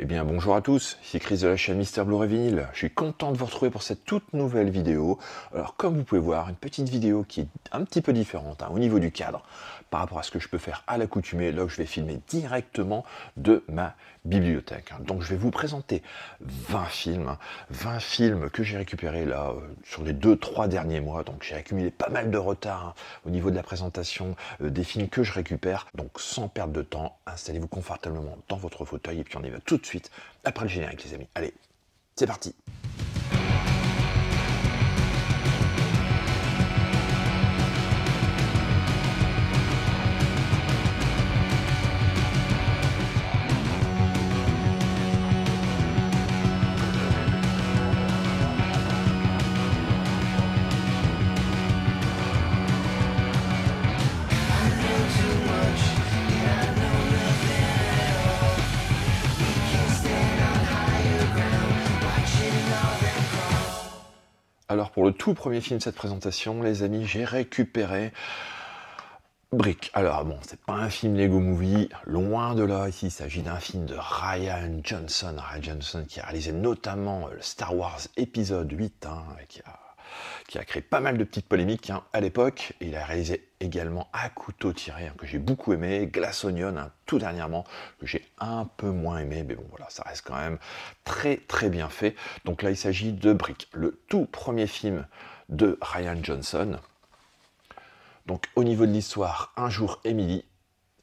Eh bien bonjour à tous, c'est Chris de la chaîne Mister Blue Vinyl. Je suis content de vous retrouver pour cette toute nouvelle vidéo. Alors comme vous pouvez voir, une petite vidéo qui est un petit peu différente hein, au niveau du cadre par rapport à ce que je peux faire à l'accoutumée. Là, je vais filmer directement de ma bibliothèque. Hein. Donc je vais vous présenter 20 films, 20 films que j'ai récupérés là euh, sur les 2-3 derniers mois. Donc j'ai accumulé pas mal de retard hein, au niveau de la présentation euh, des films que je récupère. Donc sans perdre de temps, installez-vous confortablement dans votre fauteuil et puis on y va tout de suite suite après le générique, les amis. Allez, c'est parti. Alors pour le tout premier film de cette présentation, les amis, j'ai récupéré Brick. Alors bon, c'est pas un film Lego Movie, loin de là. Ici, il s'agit d'un film de Ryan Johnson. Ryan Johnson qui a réalisé notamment le Star Wars épisode 8, hein, qui a qui a créé pas mal de petites polémiques hein, à l'époque. Il a réalisé également À couteau tiré, hein, que j'ai beaucoup aimé, Glass Onion, hein, tout dernièrement, que j'ai un peu moins aimé, mais bon voilà, ça reste quand même très très bien fait. Donc là, il s'agit de Brick, le tout premier film de Ryan Johnson. Donc au niveau de l'histoire, un jour Emily,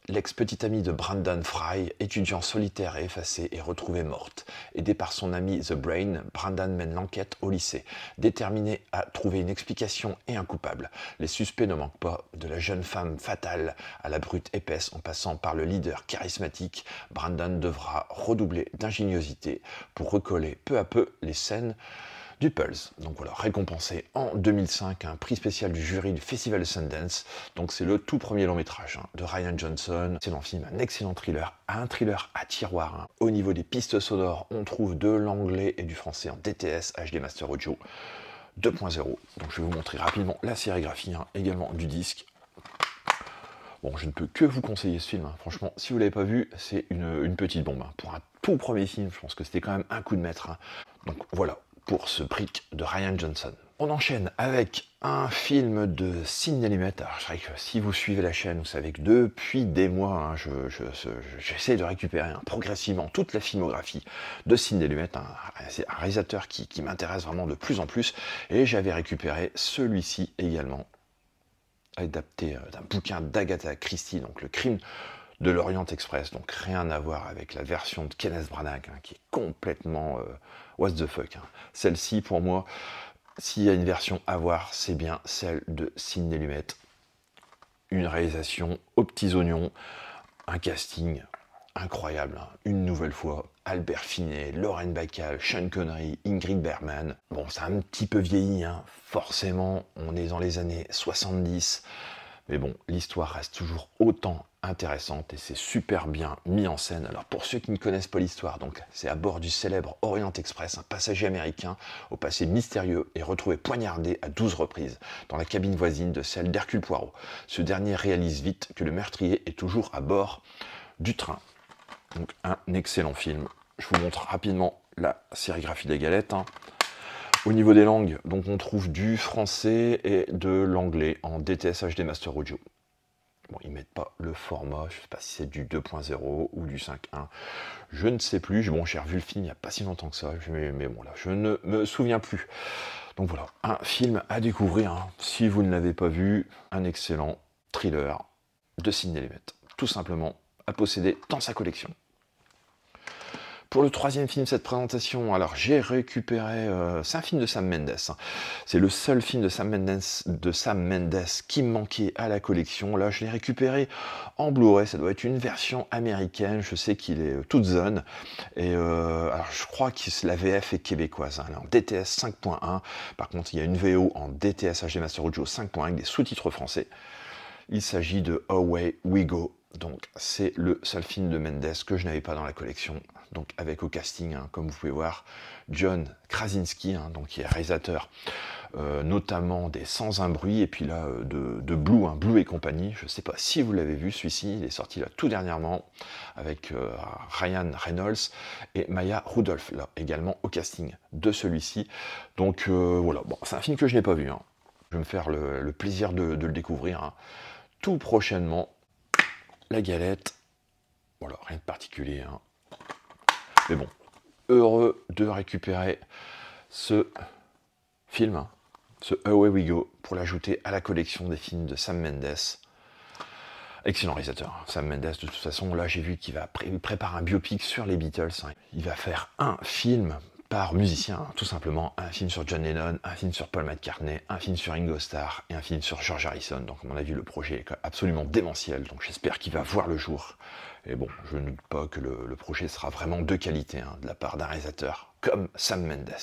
L'ex-petite amie de Brandon Fry, étudiant solitaire et effacé, est retrouvée morte. Aidé par son ami The Brain, Brandon mène l'enquête au lycée, déterminé à trouver une explication et un coupable. Les suspects ne manquent pas, de la jeune femme fatale à la brute épaisse en passant par le leader charismatique, Brandon devra redoubler d'ingéniosité pour recoller peu à peu les scènes du Pulse. Donc voilà, récompensé en 2005 un prix spécial du jury du Festival de Sundance. Donc c'est le tout premier long métrage hein, de Ryan Johnson. C'est un film, un excellent thriller, un thriller à tiroir. Hein. Au niveau des pistes sonores, on trouve de l'anglais et du français en DTS HD Master Audio. 2.0. Donc je vais vous montrer rapidement la sérigraphie hein, également du disque. Bon, je ne peux que vous conseiller ce film. Franchement, si vous ne l'avez pas vu, c'est une, petite bombe. Pour un tout premier film, je pense que c'était quand même un coup de maître. Donc voilà, pour ce brick de Ryan Johnson. On enchaîne avec un film de Sidney Lumet. Alors, je dirais que si vous suivez la chaîne, vous savez que depuis des mois, hein, j'essaie de récupérer hein, progressivement toute la filmographie de Sidney Lumet. C'est un réalisateur qui, qui m'intéresse vraiment de plus en plus. Et j'avais récupéré celui-ci également, adapté euh, d'un bouquin d'Agatha Christie, donc Le crime de l'Orient Express, donc rien à voir avec la version de Kenneth Branagh, hein, qui est complètement euh, what the fuck. Hein. Celle-ci, pour moi, s'il y a une version à voir, c'est bien celle de Sidney Lumet. Une réalisation aux petits oignons, un casting incroyable, hein. une nouvelle fois. Albert Finet, Lauren Bacall, Sean Connery, Ingrid Berman... Bon, ça a un petit peu vieilli, forcément, on est dans les années 70. Mais bon, l'histoire reste toujours autant intéressante et c'est super bien mis en scène. Alors pour ceux qui ne connaissent pas l'histoire, donc c'est à bord du célèbre Orient Express, un passager américain au passé mystérieux est retrouvé poignardé à 12 reprises dans la cabine voisine de celle d'Hercule Poirot. Ce dernier réalise vite que le meurtrier est toujours à bord du train. Donc un excellent film. Je vous montre rapidement la sérigraphie des galettes. Hein. Au niveau des langues, donc on trouve du français et de l'anglais en HD Master Audio. Bon, ils mettent pas le format, je sais pas si c'est du 2.0 ou du 5.1, je ne sais plus. Bon, j'ai revu le film il n'y a pas si longtemps que ça, mais, bon, là, je ne me souviens plus. Donc voilà, un film à découvrir. Hein. Si vous ne l'avez pas vu, un excellent thriller de Sidney Lumet, tout simplement à posséder dans sa collection. Pour le troisième film, de cette présentation, alors j'ai récupéré, euh, c'est un film de Sam Mendes. Hein. C'est le seul film de Sam Mendes, de Sam Mendes qui manquait à la collection. Là, je l'ai récupéré en Blu-ray. Ça doit être une version américaine. Je sais qu'il est euh, toute zone. Et euh, je crois que la VF est québécoise. Hein. en DTS 5.1. Par contre, il y a une VO en DTS HD Master Audio 5.1 avec des sous-titres français. Il s'agit de Away We Go donc c'est le seul film de Mendes que je n'avais pas dans la collection. Donc avec au casting, hein, comme vous pouvez voir, John Krasinski, hein, donc qui est réalisateur euh, notamment des Sans un bruit et puis là euh, de, Blue, hein, Blue et compagnie. Je ne sais pas si vous l'avez vu celui-ci, il est sorti là tout dernièrement avec euh, Ryan Reynolds et Maya Rudolph là également au casting de celui-ci. Donc voilà, bon, c'est un film que je n'ai pas vu. Je vais me faire le, plaisir de le découvrir tout prochainement la galette. Voilà, rien de particulier. Hein. Mais bon, heureux de récupérer ce film, hein. ce Away We Go, pour l'ajouter à la collection des films de Sam Mendes. Excellent réalisateur, hein. Sam Mendes. De toute façon, là, j'ai vu qu'il va préparer un biopic sur les Beatles. Il va faire un film musicien, tout simplement. Un film sur John Lennon, un film sur Paul McCartney, un film sur Ingo Starr et un film sur George Harrison. Donc, à mon avis, le projet est absolument démentiel. Donc, j'espère qu'il va voir le jour. Et bon, je ne doute pas que le, projet sera vraiment de qualité hein, de la part d'un réalisateur comme Sam Mendes.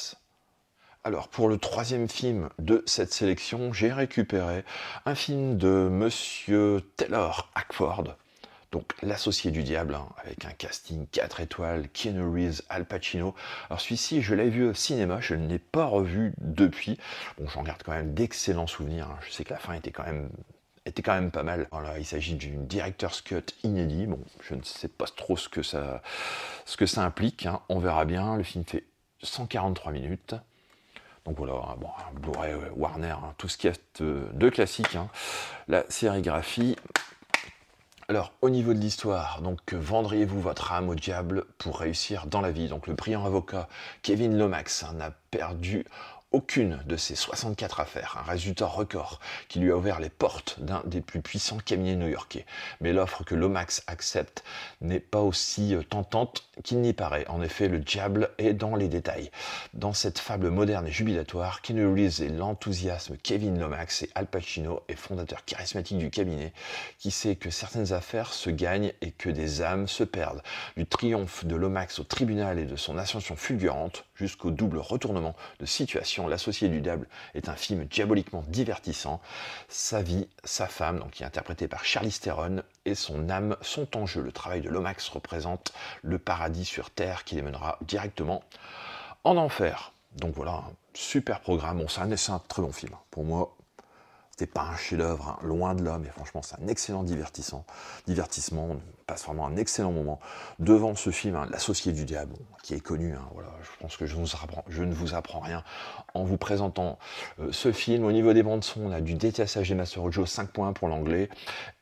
Alors, pour le troisième film de cette sélection, j'ai récupéré un film de Monsieur Taylor Hackford donc l'associé du diable, hein, avec un casting 4 étoiles, Keanu Reeves, Al Pacino. Alors celui-ci, je l'ai vu au cinéma, je ne l'ai pas revu depuis. Bon, j'en garde quand même d'excellents souvenirs. Hein. Je sais que la fin était quand même était quand même pas mal. il s'agit d'une director's cut inédit. Bon, je ne sais pas trop ce que ça, ce que ça implique. Hein. On verra bien. Le film fait 143 minutes. Donc voilà, bon, Blu-ray, euh, Warner, tout ce qu'il y a de classique. La sérigraphie, alors, au niveau de l'histoire, donc vendriez-vous votre âme au diable pour réussir dans la vie Donc, le brillant avocat Kevin Lomax hein, n'a a perdu aucune de ses 64 affaires, un résultat record qui lui a ouvert les portes d'un des plus puissants cabinets new-yorkais. Mais l'offre que Lomax accepte n'est pas aussi euh, tentante qu'il n'y paraît. En effet, le diable est dans les détails. Dans cette fable moderne et jubilatoire, Kenny Reeves et l'enthousiasme Kevin Lomax et Al Pacino et fondateur charismatique du cabinet qui sait que certaines affaires se gagnent et que des âmes se perdent. Du triomphe de Lomax au tribunal et de son ascension fulgurante jusqu'au double retournement de situation l'associé du diable est un film diaboliquement divertissant. Sa vie, sa femme, donc qui est interprétée par Charlie Theron, et son âme sont en jeu. Le travail de Lomax représente le paradis sur terre qui les mènera directement en enfer. Donc voilà, un super programme. Bon, c'est un, un très bon film. Hein, pour moi, c'était pas un chef-d'œuvre, hein, loin de là, mais franchement, c'est un excellent divertissement. On passe vraiment un excellent moment devant ce film, hein, L'Associé du Diable, qui est connu. Hein, voilà, je pense que je, ne vous apprends rien en vous présentant euh, ce film. Au niveau des bandes-son, on a du et Master Joe points pour l'anglais.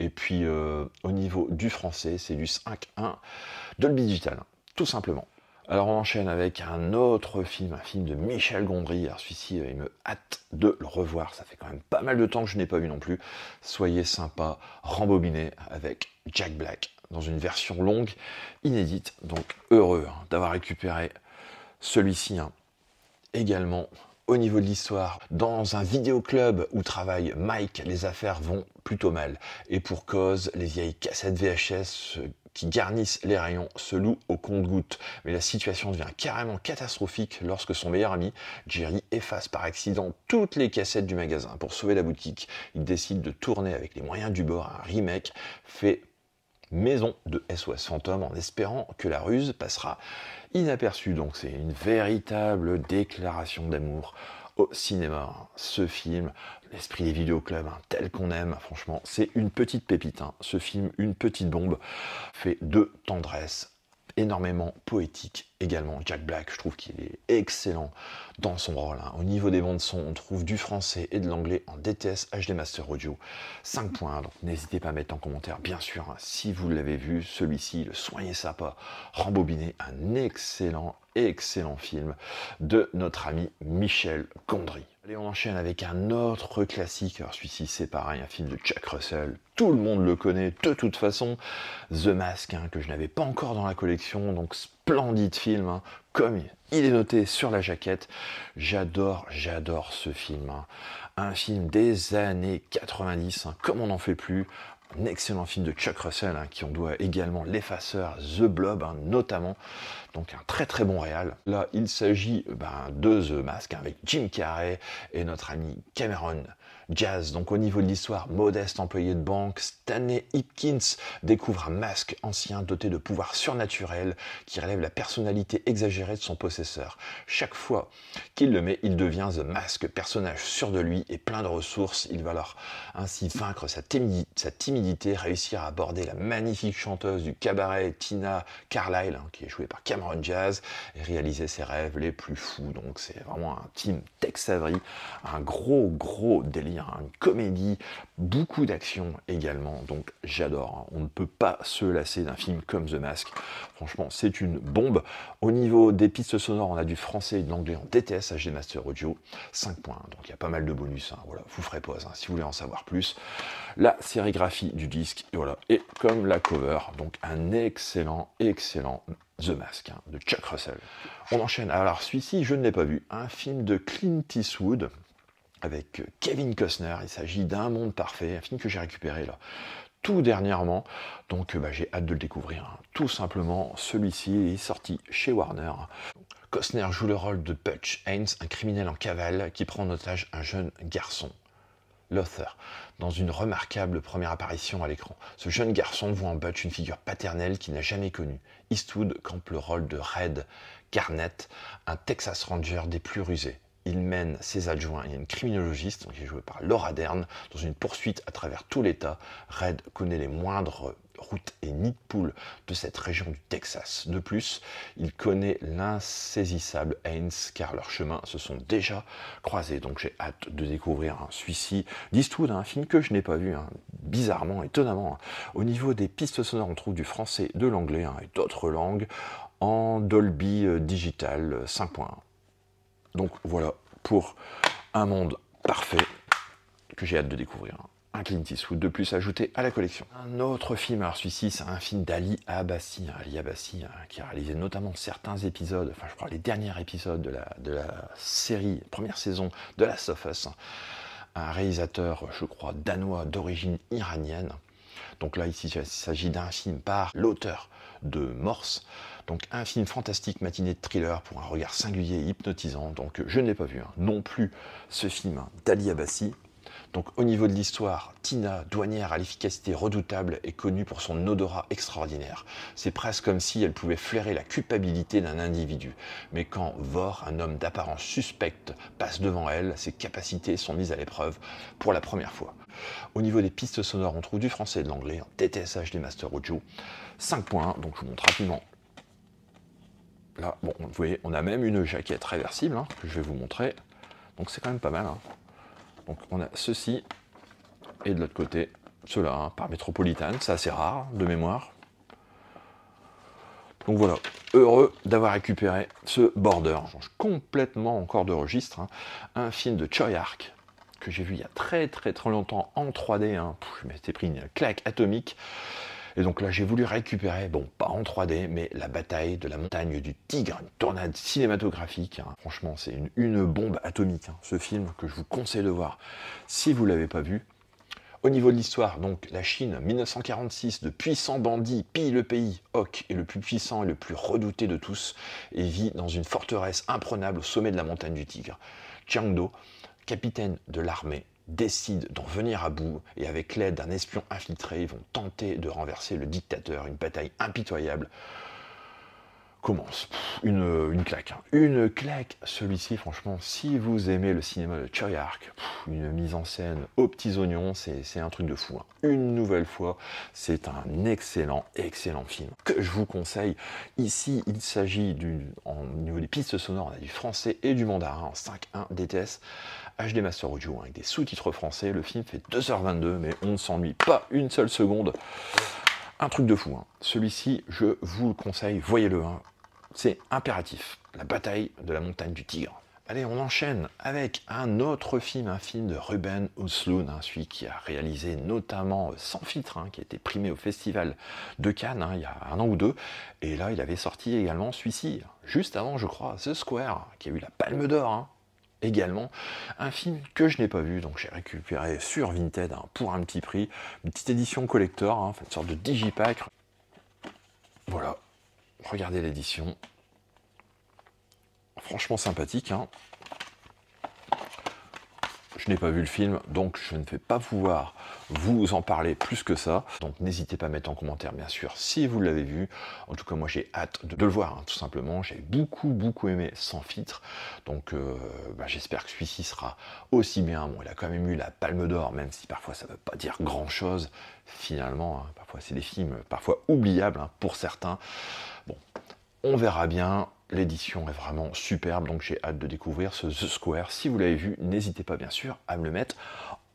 Et puis, euh, au niveau du français, c'est du 5.1 Dolby Digital, tout simplement. Alors on enchaîne avec un autre film, un film de Michel Gondry. Alors celui-ci, il me hâte de le revoir. Ça fait quand même pas mal de temps que je n'ai pas vu non plus. Soyez sympa, rembobinez avec Jack Black dans une version longue, inédite. Donc heureux hein, d'avoir récupéré celui-ci hein. également. Au niveau de l'histoire, dans un vidéoclub où travaille Mike, les affaires vont plutôt mal. Et pour cause, les vieilles cassettes VHS garnissent les rayons se louent au compte goutte Mais la situation devient carrément catastrophique lorsque son meilleur ami, Jerry, efface par accident toutes les cassettes du magasin. Pour sauver la boutique, il décide de tourner avec les moyens du bord un remake fait maison de SOS Fantôme en espérant que la ruse passera inaperçue. Donc c'est une véritable déclaration d'amour cinéma. Ce film, l'esprit des vidéoclubs, hein, tel qu'on aime, franchement, c'est une petite pépite. Hein. Ce film, une petite bombe, fait de tendresse, énormément poétique également Jack Black, je trouve qu'il est excellent dans son rôle. Hein. Au niveau des bandes son, on trouve du français et de l'anglais en DTS HD Master Audio. 5 points, donc n'hésitez pas à mettre en commentaire, bien sûr, hein, si vous l'avez vu, celui-ci, le soyez ça pas, un excellent, excellent film de notre ami Michel Gondry. Allez, on enchaîne avec un autre classique. Alors celui-ci, c'est pareil, un film de Jack Russell. Tout le monde le connaît de toute façon. The Mask, hein, que je n'avais pas encore dans la collection, donc splendide film, hein. comme il est noté sur la jaquette. J'adore, j'adore ce film. Hein. Un film des années 90, hein. comme on n'en fait plus. Un excellent film de Chuck Russell, qui on doit également l'effaceur The Blob, notamment. Donc un très très bon réal. Là, il s'agit ben, de The Mask avec Jim Carrey et notre ami Cameron Jazz, donc au niveau de l'histoire, modeste employé de banque, Stanley Hipkins découvre un masque ancien doté de pouvoirs surnaturels qui relève la personnalité exagérée de son possesseur. Chaque fois qu'il le met, il devient The Mask, personnage sûr de lui et plein de ressources. Il va alors ainsi vaincre sa, timidité, réussir à aborder la magnifique chanteuse du cabaret Tina Carlyle, hein, qui est jouée par Cameron Jazz, et réaliser ses rêves les plus fous. Donc c'est vraiment un team Tex Avery, un gros gros délire comédie, beaucoup d'action également. Donc j'adore. Hein. On ne peut pas se lasser d'un film comme The Mask. Franchement, c'est une bombe. Au niveau des pistes sonores, on a du français et de l'anglais en DTS HD Master Audio 5 points. Donc il y a pas mal de bonus. Hein. Voilà, vous ferez pause hein, si vous voulez en savoir plus. La sérigraphie du disque, et voilà. Et comme la cover, donc un excellent, excellent The Mask de Chuck Russell. On enchaîne. Alors celui-ci, je ne l'ai pas vu. Un film de Clint Eastwood avec Kevin Costner. Il s'agit d'un monde parfait, un film que j'ai récupéré là tout dernièrement. Donc euh, bah, j'ai hâte de le découvrir. Hein. Tout simplement, celui-ci est sorti chez Warner. Costner joue le rôle de Butch Haynes, un criminel en cavale qui prend en otage un jeune garçon. Lothar, dans une remarquable première apparition à l'écran. Ce jeune garçon voit en Butch une figure paternelle qu'il n'a jamais connue. Eastwood campe le rôle de Red Garnett, un Texas Ranger des plus rusés il mène ses adjoints et une criminologiste, qui est jouée par Laura Dern, dans une poursuite à travers tout l'État. Red connaît les moindres routes et nids de poules de cette région du Texas. De plus, il connaît l'insaisissable Haynes, car leurs chemins se sont déjà croisés. Donc j'ai hâte de découvrir un suicide ci un film que je n'ai pas vu, hein, bizarrement, étonnamment. Hein. Au niveau des pistes sonores, on trouve du français, de l'anglais hein, et d'autres langues en Dolby euh, Digital 5.1. Euh, donc voilà pour un monde parfait que j'ai hâte de découvrir. Un Clint Eastwood de plus ajouté à la collection. Un autre film, alors celui-ci, c'est un film d'Ali Abassi, hein, Ali Abbasi, hein, qui a réalisé notamment certains épisodes, enfin je crois les derniers épisodes de la, série, première saison de La Sofus. un réalisateur, je crois, danois d'origine iranienne. Donc là, ici, il s'agit d'un film par l'auteur de Morse, donc un film fantastique, matinée de thriller pour un regard singulier et hypnotisant. Donc je ne l'ai pas vu hein, non plus ce film d'Ali Donc au niveau de l'histoire, Tina, douanière à l'efficacité redoutable, est connue pour son odorat extraordinaire. C'est presque comme si elle pouvait flairer la culpabilité d'un individu. Mais quand Vor, un homme d'apparence suspecte, passe devant elle, ses capacités sont mises à l'épreuve pour la première fois. Au niveau des pistes sonores, on trouve du français et de l'anglais, en TTSH des Master Audio. 5 points, donc je vous montre rapidement Là, bon, vous voyez, on a même une jaquette réversible hein, que je vais vous montrer. Donc c'est quand même pas mal. Hein. Donc on a ceci et de l'autre côté cela hein, par métropolitane, c'est assez rare de mémoire. Donc voilà, heureux d'avoir récupéré ce border. Je change complètement encore de registre. Un film de Choi Arc, que j'ai vu il y a très très très longtemps en 3D. un je m'étais pris une claque atomique. Et donc là, j'ai voulu récupérer, bon, pas en 3D, mais la bataille de la montagne du Tigre, une tornade cinématographique. Hein. Franchement, c'est une, bombe atomique, hein. ce film que je vous conseille de voir si vous ne l'avez pas vu. Au niveau de l'histoire, donc la Chine, 1946, de puissants bandits pillent le pays. Oc, est le plus puissant et le plus redouté de tous et vit dans une forteresse imprenable au sommet de la montagne du Tigre. Do, capitaine de l'armée, décident d'en venir à bout et avec l'aide d'un espion infiltré, ils vont tenter de renverser le dictateur. Une bataille impitoyable commence. Une, claque. Hein. Une claque, celui-ci, franchement, si vous aimez le cinéma de Hark, une mise en scène aux petits oignons, c'est un truc de fou. Hein. Une nouvelle fois, c'est un excellent, excellent film que je vous conseille. Ici, il s'agit, au niveau des pistes sonores, on a du français et du mandarin en 5.1 DTS, HD Master Audio avec des sous-titres français. Le film fait 2h22, mais on ne s'ennuie pas une seule seconde. Un truc de fou. Hein. Celui-ci, je vous le conseille, voyez-le. Hein. C'est impératif. La bataille de la montagne du Tigre. Allez, on enchaîne avec un autre film, un film de Ruben Osloon, hein, celui qui a réalisé notamment euh, Sans filtre, qui a été primé au Festival de Cannes il y a un an ou deux. Et là, il avait sorti également celui-ci, juste avant, je crois, The Square, qui a eu la Palme d'Or également. Un film que je n'ai pas vu, donc j'ai récupéré sur Vinted hein, pour un petit prix. Une petite édition collector, hein, une sorte de digipack. Voilà, regardez l'édition. Franchement sympathique. Hein. Je n'ai pas vu le film, donc je ne vais pas pouvoir vous en parler plus que ça. Donc n'hésitez pas à mettre en commentaire, bien sûr, si vous l'avez vu. En tout cas, moi, j'ai hâte de le voir, hein, tout simplement. J'ai beaucoup, beaucoup aimé Sans filtre. Donc euh, bah, j'espère que celui-ci sera aussi bien. Bon, il a quand même eu la palme d'or, même si parfois ça ne veut pas dire grand-chose. Finalement, hein. parfois c'est des films parfois oubliables hein, pour certains. Bon, on verra bien. L'édition est vraiment superbe, donc j'ai hâte de découvrir ce The Square. Si vous l'avez vu, n'hésitez pas bien sûr à me le mettre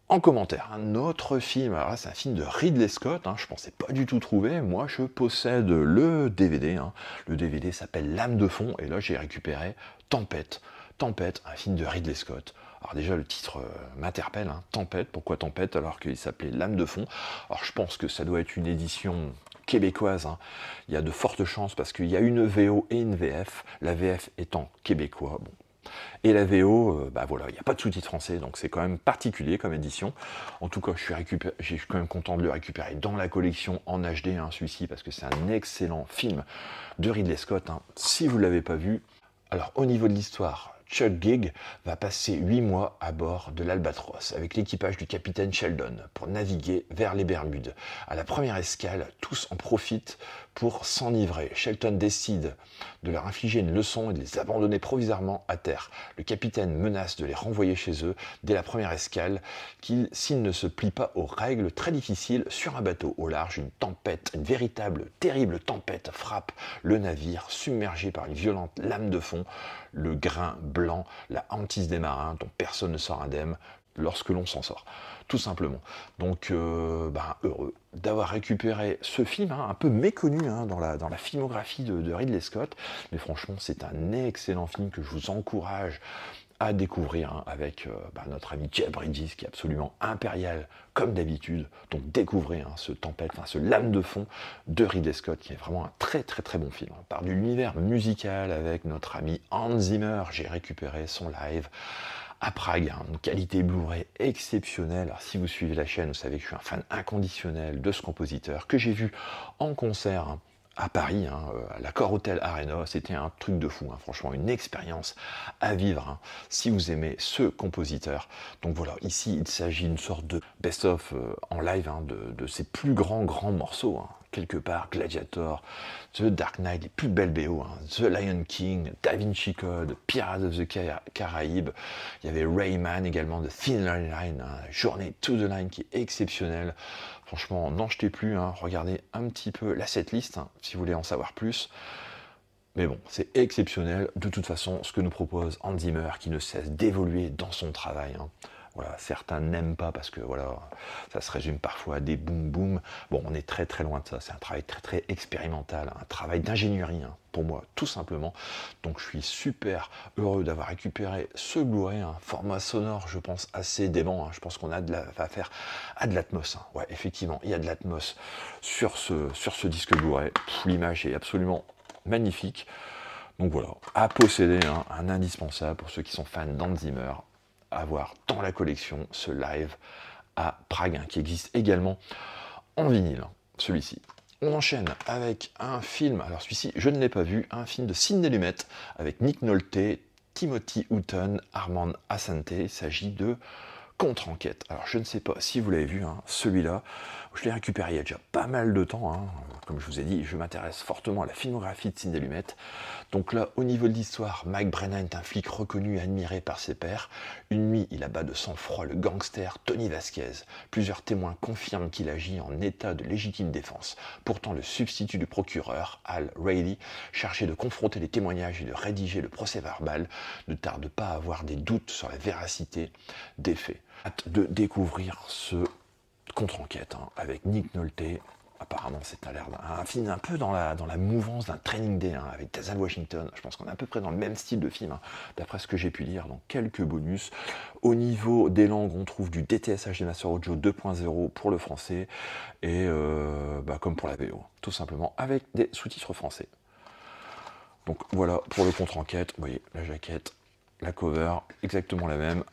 en commentaire. Un autre film, alors c'est un film de Ridley Scott, Je hein, je pensais pas du tout trouver, moi je possède le DVD, hein. le DVD s'appelle L'âme de fond, et là j'ai récupéré Tempête. Tempête, un film de Ridley Scott. Alors déjà, le titre euh, m'interpelle, hein. Tempête, pourquoi Tempête alors qu'il s'appelait L'âme de fond Alors je pense que ça doit être une édition québécoise. Hein. Il y a de fortes chances parce qu'il y a une VO et une VF, la VF étant québécois. Bon. Et la VO, euh, bah voilà, il n'y a pas de sous-titres français, donc c'est quand même particulier comme édition. En tout cas, je suis, quand même content de le récupérer dans la collection en HD, hein, celui-ci, parce que c'est un excellent film de Ridley Scott. Hein. Si vous ne l'avez pas vu, alors au niveau de l'histoire, Chuck Gig va passer huit mois à bord de l'Albatros avec l'équipage du capitaine Sheldon pour naviguer vers les Bermudes. À la première escale, tous en profitent pour s'enivrer. Shelton décide de leur infliger une leçon et de les abandonner provisoirement à terre. Le capitaine menace de les renvoyer chez eux dès la première escale s'ils ne se plient pas aux règles très difficiles sur un bateau au large. Une tempête, une véritable, terrible tempête frappe le navire, submergé par une violente lame de fond. Le grain blanc, la hantise des marins dont personne ne sort indemne, lorsque l'on s'en sort, tout simplement. Donc, euh, ben, heureux d'avoir récupéré ce film, hein, un peu méconnu hein, dans, la, dans la filmographie de, Ridley Scott, mais franchement, c'est un excellent film que je vous encourage à découvrir hein, avec euh, ben, notre ami Jeff Bridges qui est absolument impérial comme d'habitude. Donc découvrez ce tempête, ce lame de fond de Ridley Scott qui est vraiment un très très très bon film. Par de l'univers musical avec notre ami Hans Zimmer. J'ai récupéré son live à Prague, hein, une qualité Blu-ray exceptionnelle. si vous suivez la chaîne, vous savez que je suis un fan inconditionnel de ce compositeur que j'ai vu en concert. Hein, à Paris, hein, euh, à l'accord Hotel Arena, c'était un truc de fou, franchement, une expérience à vivre si vous aimez ce compositeur. Donc voilà, ici il s'agit d'une sorte de best-of euh, en live de, de, ses plus grands grands morceaux quelque part, Gladiator, The Dark Knight, les plus belles BO, hein. The Lion King, Da Vinci Code, Pirates of the Caraïbes, il y avait Rayman également de Thin Line, hein. Journée to the Line qui est exceptionnelle. Franchement, n'en jetez plus, hein. regardez un petit peu la setlist si vous voulez en savoir plus. Mais bon, c'est exceptionnel de toute façon ce que nous propose Andy Zimmer qui ne cesse d'évoluer dans son travail. Voilà, certains n'aiment pas parce que voilà, ça se résume parfois à des boum boum. Bon, on est très très loin de ça. C'est un travail très très expérimental, un travail d'ingénierie hein, pour moi, tout simplement. Donc je suis super heureux d'avoir récupéré ce Blu-ray, un format sonore, je pense assez dément. Hein. Je pense qu'on a de la va faire à de l'atmos. Hein. Ouais, effectivement, il y a de l'atmos sur ce sur ce disque Blu-ray. L'image est absolument magnifique. Donc voilà, à posséder, un indispensable pour ceux qui sont fans d'Anzimer avoir dans la collection ce live à Prague, hein, qui existe également en vinyle, celui-ci. On enchaîne avec un film, alors celui-ci je ne l'ai pas vu, un film de Sidney Lumet avec Nick Nolte, Timothy Hutton, Armand Asante, Il s'agit de contre-enquête. Alors je ne sais pas si vous l'avez vu, hein, celui-là, je l'ai récupéré il y a déjà pas mal de temps. Hein. Comme je vous ai dit, je m'intéresse fortement à la filmographie de Sidney Lumet. Donc là, au niveau de l'histoire, Mike Brennan est un flic reconnu et admiré par ses pairs. Une nuit, il abat de sang-froid le gangster Tony Vasquez. Plusieurs témoins confirment qu'il agit en état de légitime défense. Pourtant, le substitut du procureur, Al Reilly, chargé de confronter les témoignages et de rédiger le procès verbal, ne tarde pas à avoir des doutes sur la véracité des faits hâte de découvrir ce contre-enquête hein, avec Nick Nolte. Apparemment, c'est un l'air d'un film un peu dans la, mouvance d'un Training Day hein, avec Denzel Washington. Je pense qu'on est à peu près dans le même style de film, hein, d'après ce que j'ai pu lire dans quelques bonus. Au niveau des langues, on trouve du DTSH des Master Audio 2.0 pour le français et euh, bah, comme pour la VO, tout simplement avec des sous-titres français. Donc voilà pour le contre-enquête. Vous voyez la jaquette, la cover, exactement la même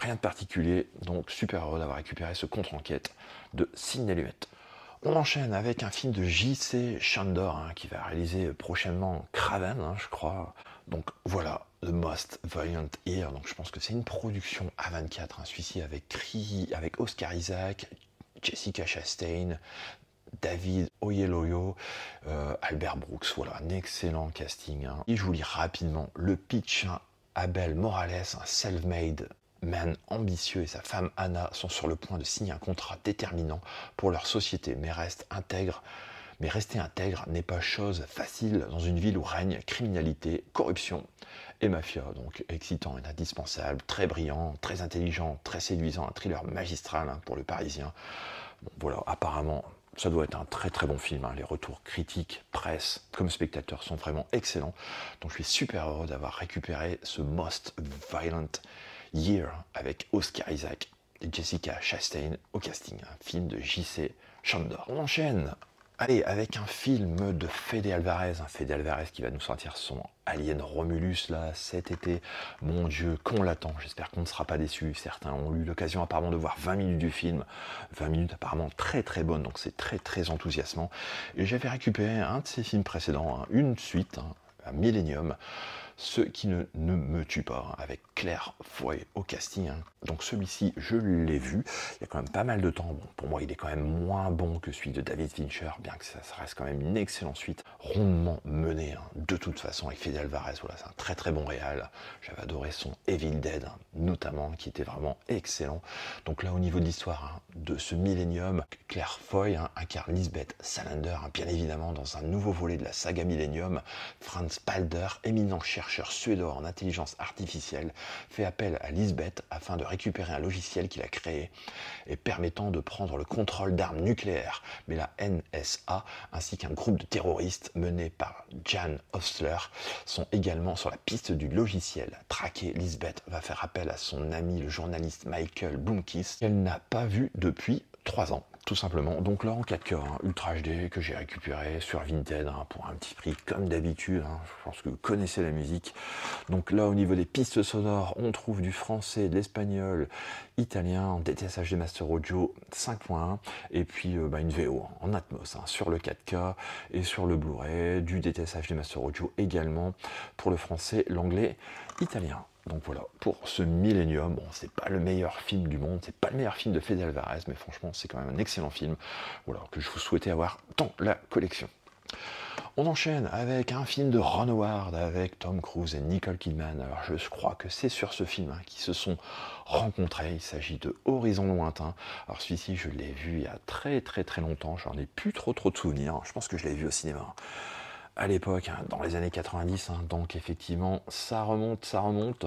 Rien de particulier, donc super heureux d'avoir récupéré ce contre-enquête de Sidney Lumet. On enchaîne avec un film de J.C. Chandor hein, qui va réaliser prochainement Craven, hein, je crois. Donc voilà, The Most Violent Year. Donc je pense que c'est une production a 24, un celui-ci avec avec Oscar Isaac, Jessica Chastain, David Oyeloyo, euh, Albert Brooks. Voilà, un excellent casting. Et je vous lis rapidement le pitch. Hein, Abel Morales, un self-made Man ambitieux et sa femme Anna sont sur le point de signer un contrat déterminant pour leur société, mais reste intègre Mais rester intègre n'est pas chose facile dans une ville où règne criminalité, corruption et mafia. Donc excitant et indispensable, très brillant, très intelligent, très séduisant, un thriller magistral hein, pour le Parisien. Bon, voilà, apparemment, ça doit être un très très bon film. Hein. Les retours critiques, presse, comme spectateurs sont vraiment excellents. Donc je suis super heureux d'avoir récupéré ce Most Violent Year avec Oscar Isaac et Jessica Chastain au casting, un film de J.C. Chandor. On enchaîne Allez, avec un film de Fede Alvarez, un Fede Alvarez qui va nous sortir son Alien Romulus là cet été. Mon Dieu, qu'on l'attend, j'espère qu'on ne sera pas déçu. Certains ont eu l'occasion apparemment de voir 20 minutes du film, 20 minutes apparemment très très bonnes, donc c'est très très enthousiasmant. Et j'avais récupéré un de ses films précédents, hein. une suite, un hein, Millennium. Ce qui ne, me tue pas, hein, avec Claire Foy au casting. Hein. Donc celui-ci, je l'ai vu, il y a quand même pas mal de temps. pour moi, il est quand même moins bon que celui de David Fincher, bien que ça, reste quand même une excellente suite, rondement menée, hein, de toute façon, avec Fidel Alvarez. Voilà, c'est un très très bon réal. J'avais adoré son Evil Dead, notamment, qui était vraiment excellent. Donc là, au niveau de l'histoire de ce Millennium, Claire Foy incarne Lisbeth Salander, bien évidemment, dans un nouveau volet de la saga Millennium. Franz Palder, éminent chercheur chercheur suédois en intelligence artificielle fait appel à Lisbeth afin de récupérer un logiciel qu'il a créé et permettant de prendre le contrôle d'armes nucléaires. Mais la NSA ainsi qu'un groupe de terroristes mené par Jan Hostler sont également sur la piste du logiciel. traqué Lisbeth va faire appel à son ami le journaliste Michael Blomkist qu'elle n'a pas vu depuis trois ans tout simplement. Donc là en 4K, hein. Ultra HD que j'ai récupéré sur Vinted hein, pour un petit prix comme d'habitude. Hein. je pense que vous connaissez la musique. Donc là au niveau des pistes sonores, on trouve du français, de l'espagnol, italien, dts hd Master Audio 5.1 et puis euh, bah, une VO en Atmos sur le 4K et sur le Blu-ray, du hd Master Audio également pour le français, l'anglais, italien. Donc voilà, pour ce millénium bon, c'est pas le meilleur film du monde, c'est pas le meilleur film de Fede Alvarez, mais franchement, c'est quand même un excellent film, voilà, que je vous souhaitais avoir dans la collection. On enchaîne avec un film de Ron Howard avec Tom Cruise et Nicole Kidman. Alors je crois que c'est sur ce film hein, qu'ils se sont rencontrés. Il s'agit de Horizon lointain. Alors celui-ci, je l'ai vu il y a très très très longtemps. J'en ai plus trop trop de souvenirs. Je pense que je l'ai vu au cinéma à l'époque, hein, dans les années 90, hein. donc effectivement, ça remonte, ça remonte.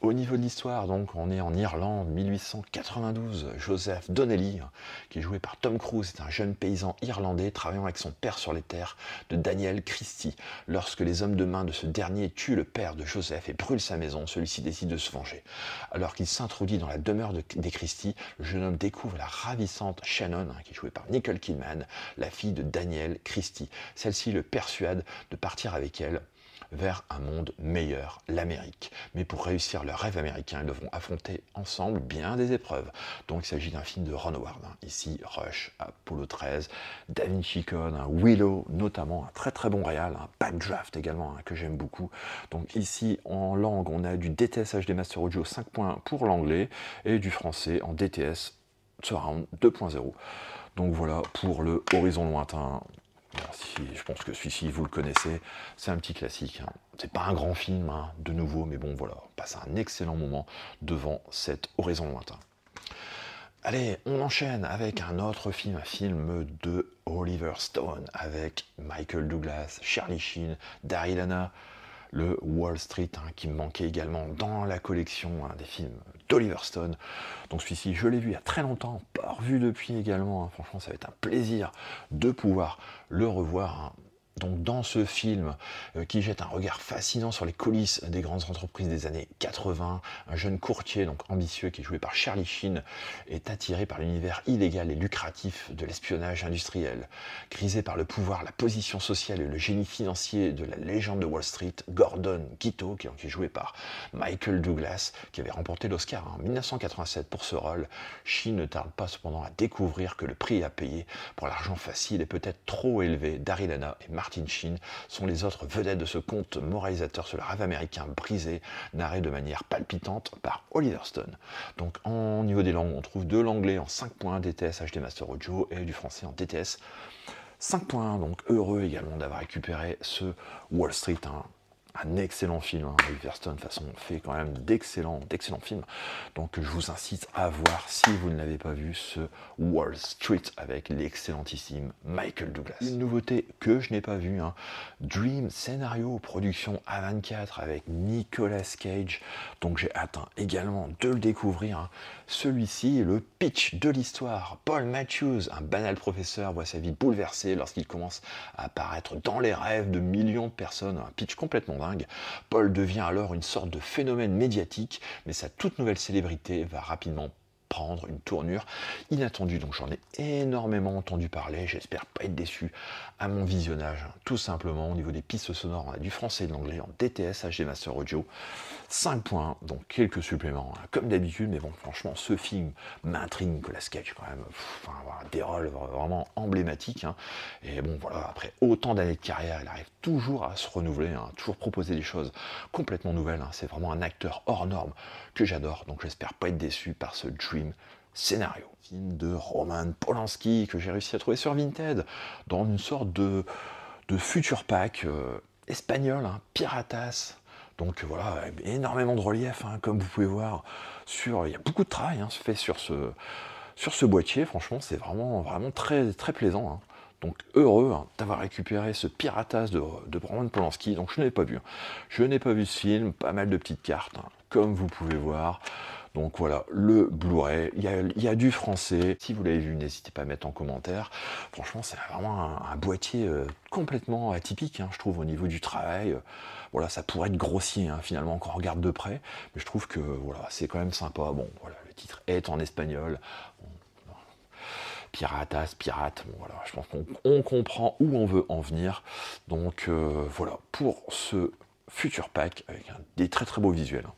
Au niveau de l'histoire, donc, on est en Irlande, 1892, Joseph Donnelly, hein, qui est joué par Tom Cruise, est un jeune paysan irlandais travaillant avec son père sur les terres de Daniel Christie. Lorsque les hommes de main de ce dernier tuent le père de Joseph et brûlent sa maison, celui-ci décide de se venger. Alors qu'il s'introduit dans la demeure des Christie, le jeune homme découvre la ravissante Shannon, qui est jouée par Nicole Kidman, la fille de Daniel Christie. Celle-ci le persuade de partir avec elle vers un monde meilleur, l'Amérique. Mais pour réussir leur rêve américain, ils devront affronter ensemble bien des épreuves. Donc il s'agit d'un film de Ron Howard. Hein. Ici, Rush, Apollo 13, Da Vinci Code, hein. Willow, notamment un très très bon réal, un Bad Draft également, hein, que j'aime beaucoup. Donc ici, en langue, on a du DTS HD Master Audio 5.1 pour l'anglais et du français en DTS Surround 2.0. Donc voilà pour le Horizon Lointain je pense que celui-ci, vous le connaissez. C'est un petit classique. Hein. C'est pas un grand film, hein, de nouveau, mais bon, voilà. On passe un excellent moment devant cet horizon lointain. Allez, on enchaîne avec un autre film, un film de Oliver Stone avec Michael Douglas, Charlie Sheen, Daryl Hannah, le Wall Street hein, qui me manquait également dans la collection des films d'Oliver Stone. Donc celui-ci, je l'ai vu il y a très longtemps, pas revu depuis également. Hein. Franchement, ça va être un plaisir de pouvoir le revoir. Hein. Donc dans ce film euh, qui jette un regard fascinant sur les coulisses des grandes entreprises des années 80, un jeune courtier donc ambitieux qui est joué par Charlie Sheen est attiré par l'univers illégal et lucratif de l'espionnage industriel. Grisé par le pouvoir, la position sociale et le génie financier de la légende de Wall Street, Gordon Guito, qui est joué par Michael Douglas, qui avait remporté l'Oscar en 1987 pour ce rôle, Sheen ne tarde pas cependant à découvrir que le prix à payer pour l'argent facile est peut-être trop élevé d'Arilana et Martin sont les autres vedettes de ce conte moralisateur sur le rêve américain brisé, narré de manière palpitante par Oliver Stone. Donc en niveau des langues, on trouve de l'anglais en 5.1 points, DTS HD Master Audio, et du français en DTS 5.1, donc heureux également d'avoir récupéré ce Wall Street, hein un excellent film. Hein. de façon, fait quand même d'excellents films. Donc je vous incite à voir, si vous ne l'avez pas vu, ce Wall Street avec l'excellentissime Michael Douglas. Une nouveauté que je n'ai pas vue, hein. Dream Scénario, production A24 avec Nicolas Cage. Donc j'ai atteint également de le découvrir. Hein. Celui-ci, le pitch de l'histoire. Paul Matthews, un banal professeur, voit sa vie bouleversée lorsqu'il commence à apparaître dans les rêves de millions de personnes. Un pitch complètement Paul devient alors une sorte de phénomène médiatique, mais sa toute nouvelle célébrité va rapidement prendre une tournure inattendue. Donc j'en ai énormément entendu parler, j'espère pas être déçu à mon visionnage. Tout simplement, au niveau des pistes sonores, on a du français et de l'anglais en DTS HD Master Audio. 5 points, donc quelques suppléments, hein, comme d'habitude, mais bon, franchement, ce film m'intrigue que la sketch quand même, des rôles vraiment emblématiques. Hein. Et bon, voilà, après autant d'années de carrière, elle arrive toujours à se renouveler, hein. toujours proposer des choses complètement nouvelles. C'est vraiment un acteur hors norme que j'adore, donc j'espère pas être déçu par ce Dream Scénario film de Roman Polanski que j'ai réussi à trouver sur Vinted, dans une sorte de, de futur pack euh, espagnol, hein, piratas. Donc euh, voilà, énormément de relief, hein, comme vous pouvez voir. Sur, il y a beaucoup de travail hein, fait sur ce, sur ce boîtier. Franchement, c'est vraiment, vraiment très, très plaisant. Hein. Donc heureux hein, d'avoir récupéré ce piratas de, Roman Polanski. Donc je n'ai pas vu. Je n'ai pas vu ce film. Pas mal de petites cartes, comme vous pouvez voir. Donc voilà, le Blu-ray, il y, a, du français. Si vous l'avez vu, n'hésitez pas à mettre en commentaire. Franchement, c'est vraiment un, boîtier euh, complètement atypique, hein, je trouve, au niveau du travail. Euh, voilà, ça pourrait être grossier, hein, finalement, quand on regarde de près. Mais je trouve que voilà, c'est quand même sympa. Bon, voilà, le titre est en espagnol. piratas, pirate, bon, voilà, je pense qu'on comprend où on veut en venir. Donc euh, voilà, pour ce futur pack, avec des très très beaux visuels. Hein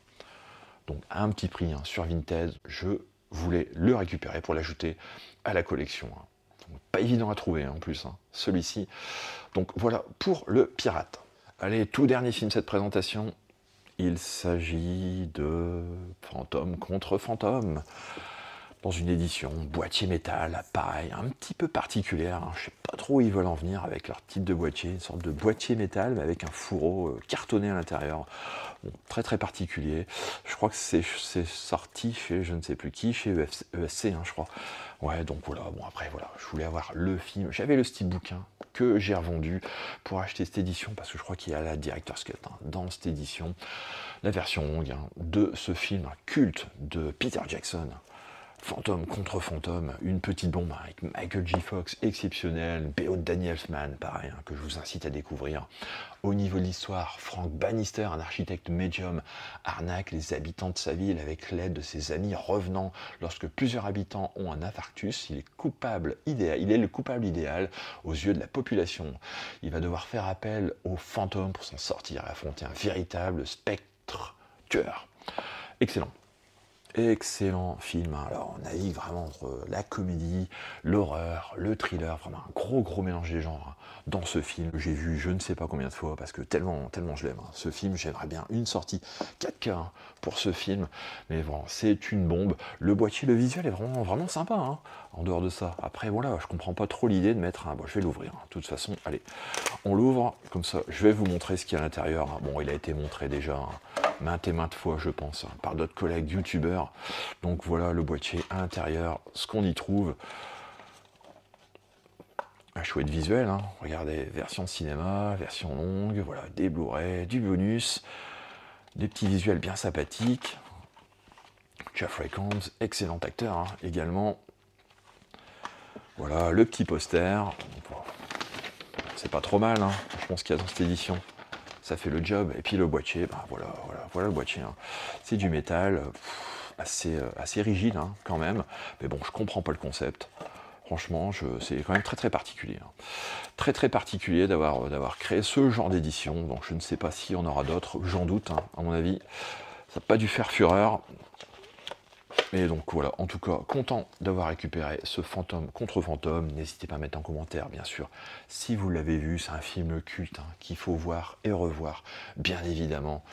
donc à un petit prix hein, sur Vinted. Je voulais le récupérer pour l'ajouter à la collection. Hein. pas évident à trouver hein, en plus, celui-ci. Donc voilà pour le pirate. Allez, tout dernier film de cette présentation. Il s'agit de Fantôme contre Fantôme dans une édition boîtier métal, pareil, un petit peu particulière. Hein. Je sais pas trop où ils veulent en venir avec leur type de boîtier, une sorte de boîtier métal, mais avec un fourreau euh, cartonné à l'intérieur. très très particulier. Je crois que c'est sorti chez je ne sais plus qui, chez ESC, e hein, je crois. Ouais, donc voilà, bon après voilà, je voulais avoir le film. J'avais le style bouquin que j'ai revendu pour acheter cette édition, parce que je crois qu'il y a la Director's Cut hein, dans cette édition, la version longue de ce film culte de Peter Jackson, fantôme contre fantôme, une petite bombe avec Michael G. Fox, exceptionnel, BO de pareil, hein, que je vous incite à découvrir. Au niveau de l'histoire, Frank Bannister, un architecte médium, arnaque les habitants de sa ville avec l'aide de ses amis revenant Lorsque plusieurs habitants ont un infarctus, il est coupable idéal, il est le coupable idéal aux yeux de la population. Il va devoir faire appel aux fantômes pour s'en sortir et affronter un véritable spectre tueur. Excellent. Excellent film. Hein. Alors, on navigue vraiment entre la comédie, l'horreur, le thriller, vraiment un gros gros mélange des genres hein, dans ce film. J'ai vu je ne sais pas combien de fois parce que tellement tellement je l'aime. Hein. Ce film, j'aimerais bien une sortie 4K pour ce film, mais bon, c'est une bombe. Le boîtier, le visuel est vraiment vraiment sympa. en dehors de ça, après voilà, je comprends pas trop l'idée de mettre un. Bon, je vais l'ouvrir. De toute façon, allez, on l'ouvre comme ça. Je vais vous montrer ce qu'il y a à l'intérieur. Bon, il a été montré déjà maintes et maintes fois, je pense, hein, par d'autres collègues youtubeurs. Donc voilà le boîtier intérieur ce qu'on y trouve. Un chouette visuel, hein. regardez, version cinéma, version longue, voilà, des Blu-ray, du bonus, des petits visuels bien sympathiques. Jeffrey Combs, excellent acteur hein, également. Voilà, le petit poster. C'est pas trop mal, je pense qu'il y a dans cette édition ça fait le job. Et puis le boîtier, ben voilà, voilà, voilà le boîtier. Hein. C'est du métal, euh, assez, euh, assez rigide hein, quand même. Mais bon, je comprends pas le concept. Franchement, c'est quand même très très particulier. Hein. Très très particulier euh, d'avoir créé ce genre d'édition. Donc je ne sais pas si on aura d'autres, j'en doute, à mon avis. Ça n'a pas dû faire fureur. Et donc voilà, en tout cas, content d'avoir récupéré ce fantôme contre fantôme. N'hésitez pas à mettre en commentaire, bien sûr, si vous l'avez vu. C'est un film culte hein, qu'il faut voir et revoir, bien évidemment.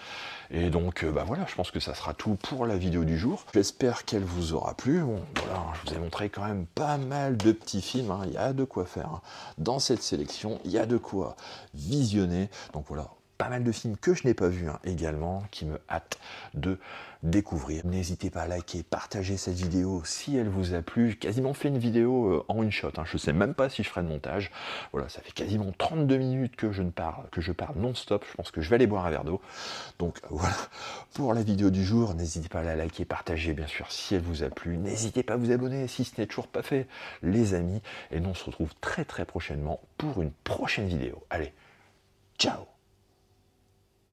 Et donc, euh, bah voilà, je pense que ça sera tout pour la vidéo du jour. J'espère qu'elle vous aura plu. Bon, voilà, hein, je vous ai montré quand même pas mal de petits films. Hein. Il y a de quoi faire. Dans cette sélection, il y a de quoi visionner. Donc voilà, pas mal de films que je n'ai pas vus également, qui me hâte de découvrir. N'hésitez pas à liker, partager cette vidéo si elle vous a plu. quasiment fait une vidéo euh, en une shot, hein. je sais même pas si je ferai de montage. Voilà, ça fait quasiment 32 minutes que je ne parle, que je parle non-stop. Je pense que je vais aller boire un verre d'eau. Donc euh, voilà, pour la vidéo du jour, n'hésitez pas à la liker, partager bien sûr si elle vous a plu. N'hésitez pas à vous abonner si ce n'est toujours pas fait, les amis. Et nous on se retrouve très très prochainement pour une prochaine vidéo. Allez, ciao